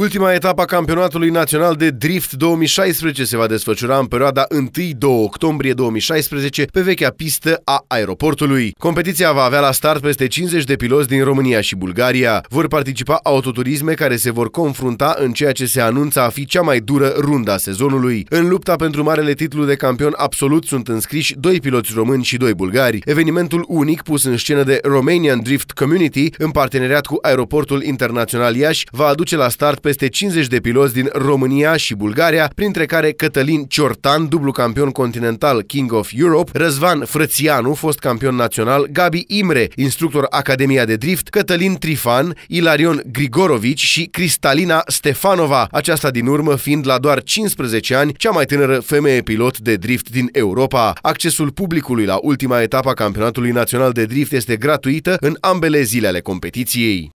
Ultima etapă a campionatului național de drift 2016 se va desfășura în perioada 1-2 octombrie 2016 pe vechea pistă a aeroportului. Competiția va avea la start peste 50 de piloți din România și Bulgaria. Vor participa autoturisme care se vor confrunta în ceea ce se anunță a fi cea mai dură runda sezonului. În lupta pentru marele titlu de campion absolut sunt înscriși doi piloți români și doi bulgari. Evenimentul unic pus în scenă de Romanian Drift Community în parteneriat cu aeroportul internațional Iași va aduce la start peste 50 de piloți din România și Bulgaria, printre care Cătălin Ciortan, dublu campion continental King of Europe, Răzvan Frățianu, fost campion național, Gabi Imre, instructor Academia de Drift, Cătălin Trifan, Ilarion Grigorovici și Cristalina Stefanova, aceasta din urmă fiind la doar 15 ani cea mai tânără femeie pilot de drift din Europa. Accesul publicului la ultima etapă a campionatului național de drift este gratuită în ambele zile ale competiției.